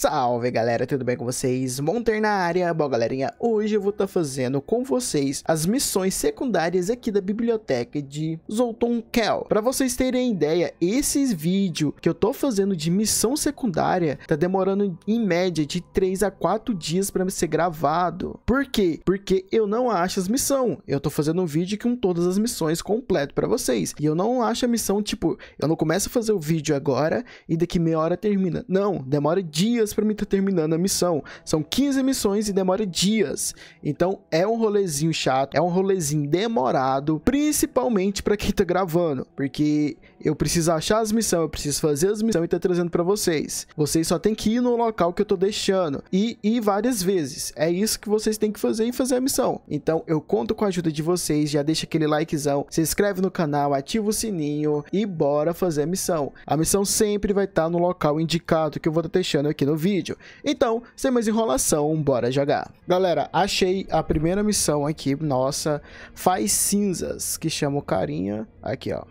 Salve galera, tudo bem com vocês? Monter na área. Bom galerinha, hoje eu vou estar tá fazendo com vocês as missões secundárias aqui da biblioteca de Zolton Kel. Para vocês terem ideia, esse vídeo que eu tô fazendo de missão secundária tá demorando em média de 3 a 4 dias para ser gravado. Por quê? Porque eu não acho as missões. Eu tô fazendo um vídeo com todas as missões completo para vocês. E eu não acho a missão, tipo, eu não começo a fazer o vídeo agora e daqui meia hora termina. Não, demora dias dias para mim estar tá terminando a missão. São 15 missões e demora dias. Então é um rolezinho chato, é um rolezinho demorado, principalmente para quem tá gravando, porque eu preciso achar as missões, eu preciso fazer as missões e tá trazendo para vocês. Vocês só tem que ir no local que eu tô deixando e ir várias vezes. É isso que vocês têm que fazer e fazer a missão. Então eu conto com a ajuda de vocês, já deixa aquele likezão, se inscreve no canal, ativa o sininho e bora fazer a missão. A missão sempre vai estar tá no local indicado que eu vou estar tá deixando aqui no vídeo. Então, sem mais enrolação, bora jogar. Galera, achei a primeira missão aqui, nossa, faz cinzas, que chama o carinha aqui, ó.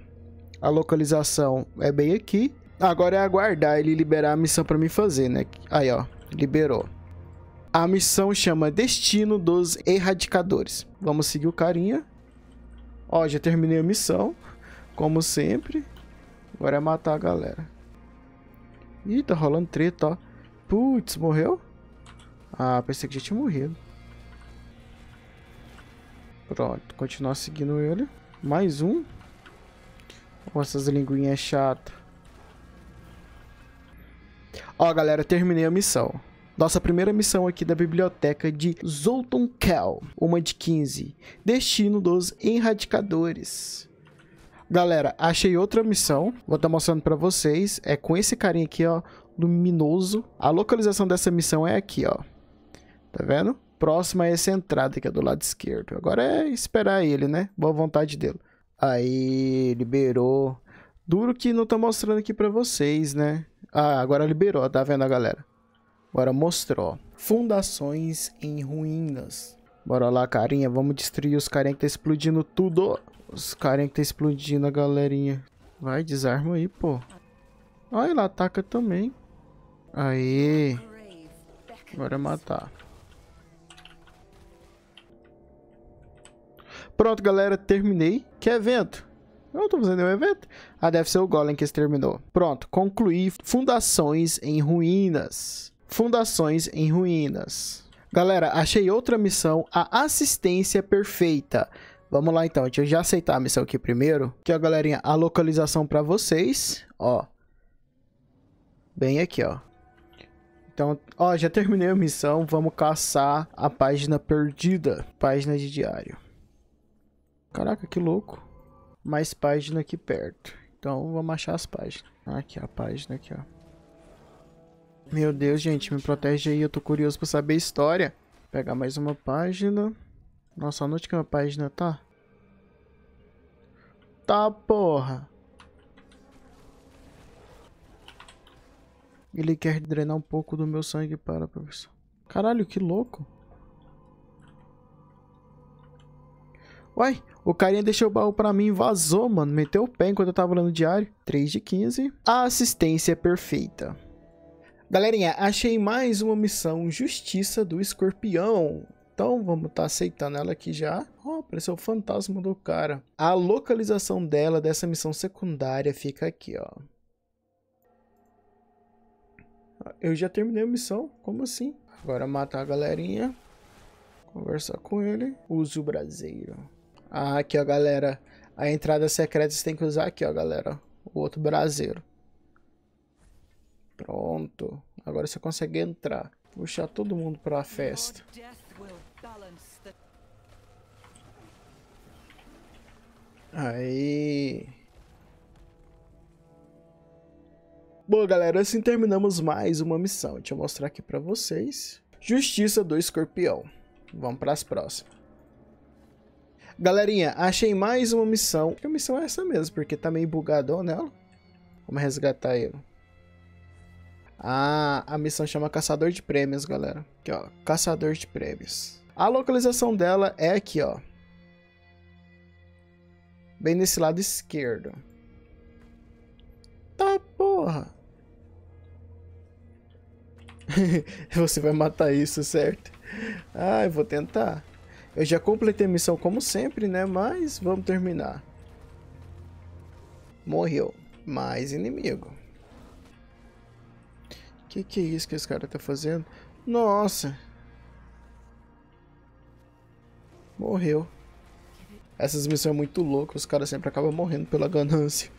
A localização é bem aqui. Agora é aguardar ele liberar a missão para mim fazer, né? Aí, ó, liberou. A missão chama Destino dos Erradicadores. Vamos seguir o carinha. Ó, já terminei a missão, como sempre. Agora é matar a galera. Ih, tá rolando treta, ó. Putz, morreu? Ah, pensei que já tinha morrido. Pronto, continuar seguindo ele. Mais um. Com essas linguinhas chatas. Ó, galera, terminei a missão. Nossa primeira missão aqui da biblioteca de Zoltan Kell, uma de 15. Destino dos Enradicadores. Galera, achei outra missão, vou estar tá mostrando para vocês. É com esse carinha aqui, ó, luminoso. A localização dessa missão é aqui, ó. Tá vendo? Próxima a essa entrada que é do lado esquerdo. Agora é esperar ele, né? Boa vontade dele. Aí liberou. Duro que não tô mostrando aqui pra vocês, né? Ah, agora liberou, tá vendo a galera? Agora mostrou. Fundações em ruínas. Bora lá, carinha. Vamos destruir os carinha que tá explodindo tudo. Os carinha que tá explodindo a galerinha. Vai, desarma aí, pô. Olha, ela ataca também. Aí. Bora matar. Pronto, galera, terminei. Que evento? Eu não tô fazendo nenhum evento. Ah, deve ser o Golem que terminou. Pronto, concluí Fundações em Ruínas. Fundações em Ruínas. Galera, achei outra missão, a Assistência Perfeita. Vamos lá então, deixa eu já aceitar a missão aqui primeiro. Aqui, ó, galerinha, a localização para vocês, ó. Bem aqui, ó. Então, ó, já terminei a missão, vamos caçar a página perdida, página de diário. Caraca, que louco. Mais página aqui perto. Então vamos achar as páginas. Ah, aqui a página aqui, ó. Meu Deus, gente, me protege aí. Eu tô curioso pra saber a história. Vou pegar mais uma página. Nossa, onde que uma página tá? Tá, porra. Ele quer drenar um pouco do meu sangue para professor. Caralho, que louco. Uai, o carinha deixou o baú pra mim e vazou, mano. Meteu o pé enquanto eu tava olhando o diário. 3 de 15. A assistência é perfeita. Galerinha, achei mais uma missão Justiça do Escorpião. Então vamos estar tá aceitando ela aqui já. Oh, apareceu o fantasma do cara. A localização dela, dessa missão secundária, fica aqui, ó. Eu já terminei a missão? Como assim? Agora matar a galerinha. Conversar com ele. Use o braseiro. Ah, aqui ó galera, a entrada secreta você tem que usar aqui ó galera, o outro braseiro. Pronto, agora você consegue entrar, puxar todo mundo pra festa. Aí... Bom, galera, assim terminamos mais uma missão. Deixa eu mostrar aqui pra vocês. Justiça do Escorpião. Vamos para as próximas. Galerinha, achei mais uma missão. Que missão é essa mesmo? Porque tá meio bugadão nela. Vamos resgatar ele. Ah, a missão chama Caçador de Prêmios, galera. Aqui, ó. Caçador de Prêmios. A localização dela é aqui, ó. Bem nesse lado esquerdo. Tá porra. Você vai matar isso, certo? Ah, eu vou tentar. Eu já completei a missão como sempre, né? Mas vamos terminar. Morreu. Mais inimigo. Que que é isso que esse cara tá fazendo? Nossa! Morreu. Essas missões são muito loucas, os caras sempre acabam morrendo pela ganância.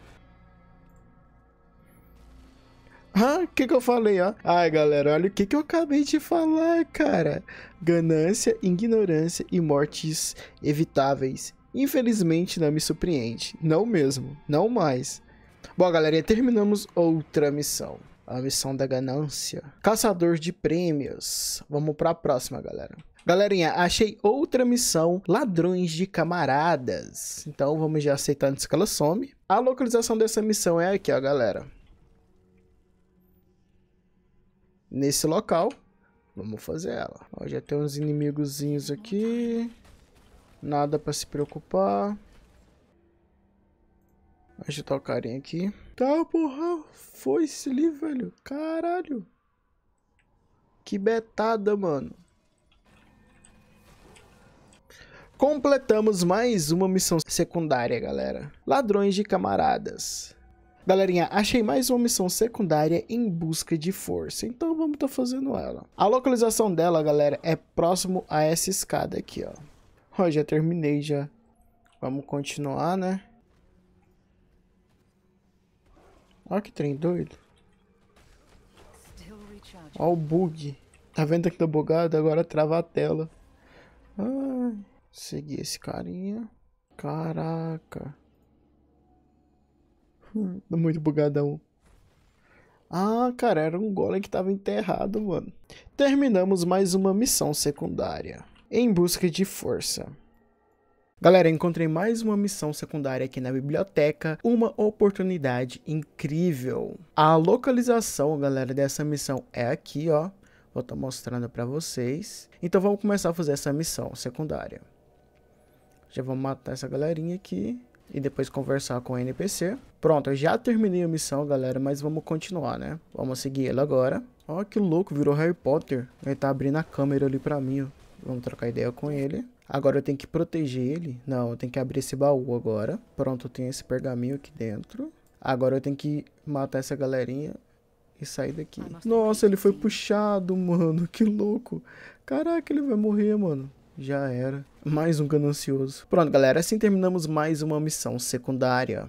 Ah, o que, que eu falei, ó? Ai, galera, olha o que, que eu acabei de falar, cara. Ganância, ignorância e mortes evitáveis. Infelizmente, não me surpreende. Não mesmo, não mais. Bom, galerinha, terminamos outra missão. A missão da ganância. Caçador de prêmios. Vamos para a próxima, galera. Galerinha, achei outra missão, ladrões de camaradas. Então vamos já aceitar antes que ela some. A localização dessa missão é aqui, ó, galera. nesse local. Vamos fazer ela. Ó, já tem uns inimigozinhos aqui. Nada pra se preocupar. Agitar o carinha aqui. Tá, porra. Foi esse ali, velho. Caralho. Que betada, mano. Completamos mais uma missão secundária, galera. Ladrões de camaradas. Galerinha, achei mais uma missão secundária em busca de força, então vamos estar tá fazendo ela. A localização dela, galera, é próximo a essa escada aqui, ó. Ó, já terminei já. Vamos continuar, né? Ó que trem doido. Ó o bug. Tá vendo que tá bugado? Agora trava a tela. Ai, ah, segui esse carinha. Caraca. Muito bugadão. Ah, cara, era um golem que tava enterrado, mano. Terminamos mais uma missão secundária. Em busca de força. Galera, encontrei mais uma missão secundária aqui na biblioteca, uma oportunidade incrível. A localização, galera, dessa missão é aqui, ó. Vou estar tá mostrando para vocês. Então vamos começar a fazer essa missão secundária. Já vou matar essa galerinha aqui e depois conversar com o NPC. Pronto, eu já terminei a missão, galera, mas vamos continuar, né? Vamos seguir ela agora. Ó, que louco, virou Harry Potter. Ele tá abrindo a câmera ali pra mim, ó. Vamos trocar ideia com ele. Agora eu tenho que proteger ele. Não, eu tenho que abrir esse baú agora. Pronto, tem esse pergaminho aqui dentro. Agora eu tenho que matar essa galerinha e sair daqui. Ah, nossa ele foi puxado, mano. Que louco. Caraca, ele vai morrer, mano. Já era. Mais um ganancioso. Pronto, galera. Assim terminamos mais uma missão secundária.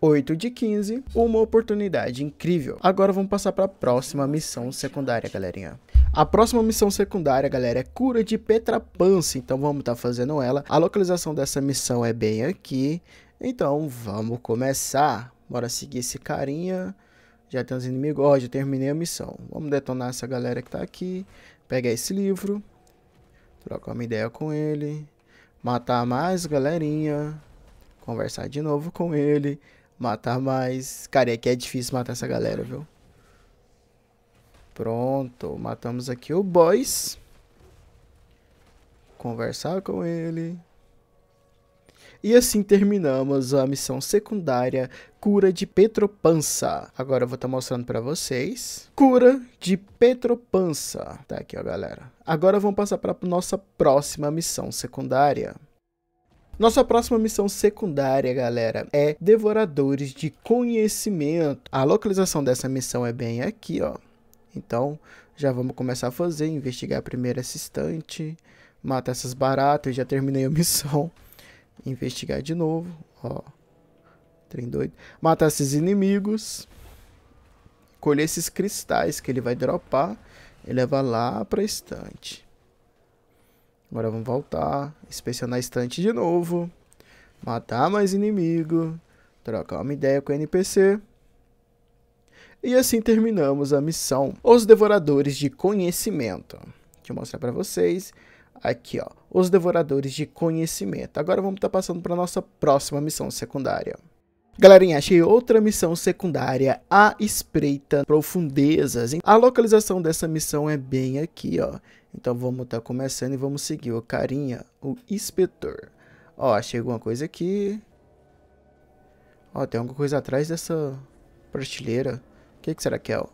8 de 15, uma oportunidade incrível. Agora vamos passar para a próxima missão secundária, galerinha. A próxima missão secundária, galera, é cura de Petrapance, então vamos estar tá fazendo ela. A localização dessa missão é bem aqui, então vamos começar. Bora seguir esse carinha, já tem os inimigos, ó, oh, já terminei a missão. Vamos detonar essa galera que tá aqui, pegar esse livro, Trocar uma ideia com ele. Matar mais galerinha. Conversar de novo com ele. Matar mais. Cara, é que é difícil matar essa galera, viu? Pronto. Matamos aqui o boss. Conversar com ele. E assim terminamos a missão secundária Cura de Petropança. Agora eu vou estar tá mostrando para vocês. Cura de Petropança. Tá aqui, ó, galera. Agora vamos passar para nossa próxima missão secundária. Nossa próxima missão secundária, galera, é Devoradores de Conhecimento. A localização dessa missão é bem aqui, ó. Então, já vamos começar a fazer, investigar primeiro essa estante, matar essas baratas, já terminei a missão. Investigar de novo. Ó. Trem doido. Matar esses inimigos. Colher esses cristais que ele vai dropar. E levar lá pra estante. Agora vamos voltar. Inspecionar a estante de novo. Matar mais inimigo. Trocar uma ideia com o NPC. E assim terminamos a missão Os Devoradores de Conhecimento. Deixa eu mostrar para vocês. Aqui, ó, os devoradores de conhecimento. Agora vamos estar tá passando para nossa próxima missão secundária. Galerinha, achei outra missão secundária, a espreita profundezas. A localização dessa missão é bem aqui, ó. Então vamos estar tá começando e vamos seguir o carinha, o inspetor. Ó, achei alguma coisa aqui. Ó, tem alguma coisa atrás dessa prateleira. O que, que será que é, ó?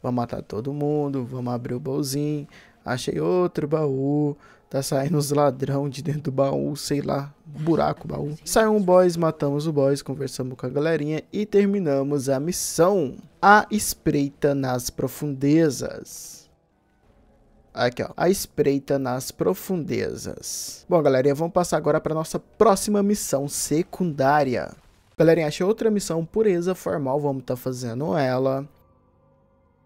Vamos matar todo mundo, vamos abrir o bolzinho, Achei outro baú. Tá saindo uns ladrão de dentro do baú, sei lá, buraco baú. Saiu um boss, matamos o boss, conversamos com a galerinha e terminamos a missão. A espreita nas profundezas. Aqui, ó. A espreita nas profundezas. Bom, galerinha, vamos passar agora para nossa próxima missão secundária. Galerinha, achei outra missão pureza formal, vamos estar tá fazendo ela.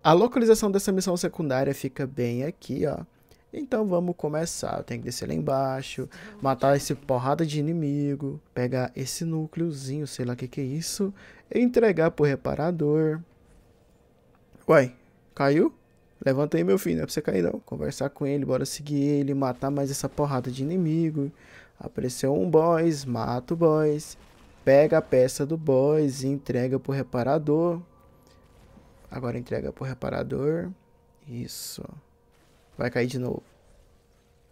A localização dessa missão secundária fica bem aqui, ó. Então vamos começar. Eu tenho que descer lá embaixo, matar esse porrada de inimigo, pegar esse núcleozinho, sei lá o que que é isso, entregar pro reparador. Uai, caiu? Levanta aí, meu filho, não é pra você cair não. Conversar com ele, bora seguir ele, matar mais essa porrada de inimigo. Apareceu um boss, mata o boss. Pega a peça do boss e entrega pro reparador. Agora entrega pro reparador. Isso. Vai cair de novo.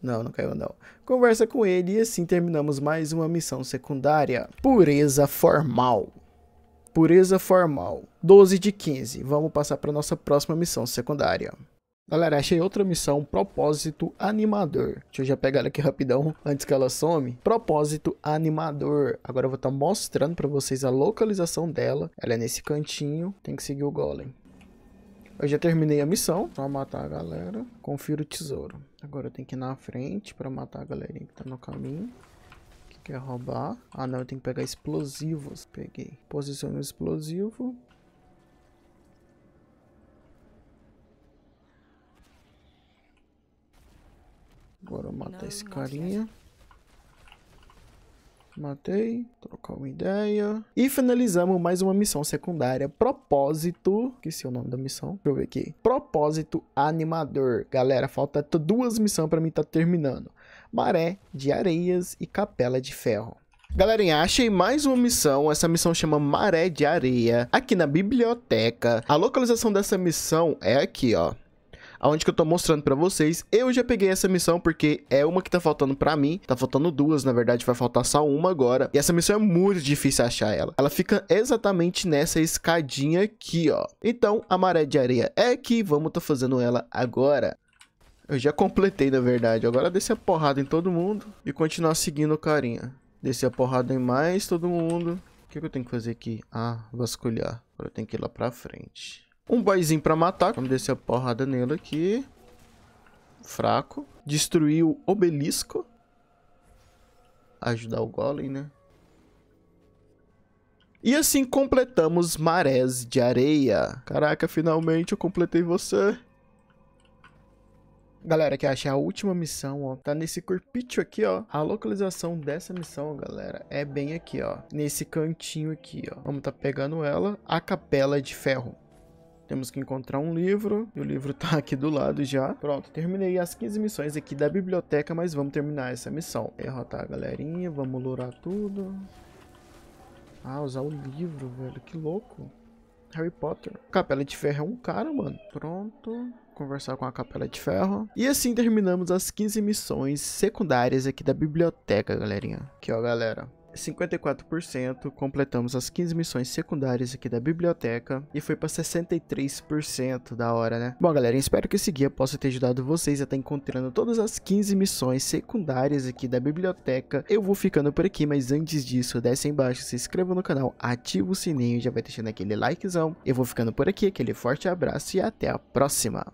Não, não caiu não. Conversa com ele e assim terminamos mais uma missão secundária. Pureza formal. Pureza formal. 12 de 15. Vamos passar para nossa próxima missão secundária. Galera, achei outra missão, propósito animador. Deixa eu já pegar ela aqui rapidão, antes que ela some. Propósito animador. Agora eu vou estar tá mostrando para vocês a localização dela. Ela é nesse cantinho, tem que seguir o golem. Eu já terminei a missão. Só matar a galera. Confiro o tesouro. Agora eu tenho que ir na frente pra matar a galerinha que tá no caminho. Que quer roubar. Ah, não. Eu tenho que pegar explosivos. Peguei. Posiciono o explosivo. Agora eu mato esse carinha. Matei, trocar uma ideia. E finalizamos mais uma missão secundária. Propósito. Esqueci o nome da missão. Deixa eu ver aqui. Propósito animador. Galera, falta duas missões para mim estar tá terminando. Maré de Areias e Capela de Ferro. Galerinha, achei mais uma missão. Essa missão chama Maré de Areia, aqui na biblioteca. A localização dessa missão é aqui, ó. Aonde que eu tô mostrando pra vocês. Eu já peguei essa missão porque é uma que tá faltando pra mim, tá faltando duas, na verdade vai faltar só uma agora. E essa missão é muito difícil achar ela. Ela fica exatamente nessa escadinha aqui, ó. Então, a maré de areia é aqui, vamos tá fazendo ela agora. Eu já completei, na verdade. Agora descer a porrada em todo mundo e continuar seguindo o carinha. Descer a porrada em mais todo mundo. O que, que eu tenho que fazer aqui? Ah, vasculhar. Agora eu tenho que ir lá pra frente. Um boyzinho pra matar. Vamos descer a porrada nele aqui. Fraco. Destruir o obelisco. Ajudar o golem, né? E assim completamos Marés de Areia. Caraca, finalmente eu completei você. Galera, que achei a última missão, ó. Tá nesse corpício aqui, ó. A localização dessa missão, galera, é bem aqui, ó. Nesse cantinho aqui, ó. Vamos tá pegando ela. A capela de ferro. Temos que encontrar um livro. E o livro tá aqui do lado já. Pronto, terminei as 15 missões aqui da biblioteca, mas vamos terminar essa missão. Derrotar a tá, galerinha, vamos lurar tudo. Ah, usar o livro, velho. Que louco. Harry Potter. Capela de Ferro é um cara, mano. Pronto. Conversar com a Capela de Ferro. E assim terminamos as 15 missões secundárias aqui da biblioteca, galerinha. Aqui, ó, galera. 54%, completamos as 15 missões secundárias aqui da biblioteca e foi para 63% da hora, né? Bom, galera, espero que esse guia possa ter ajudado vocês a estar tá encontrando todas as 15 missões secundárias aqui da biblioteca. Eu vou ficando por aqui, mas antes disso, desce aí embaixo, se inscreva no canal, ativa o sininho, já vai deixando aquele likezão. Eu vou ficando por aqui, aquele forte abraço e até a próxima!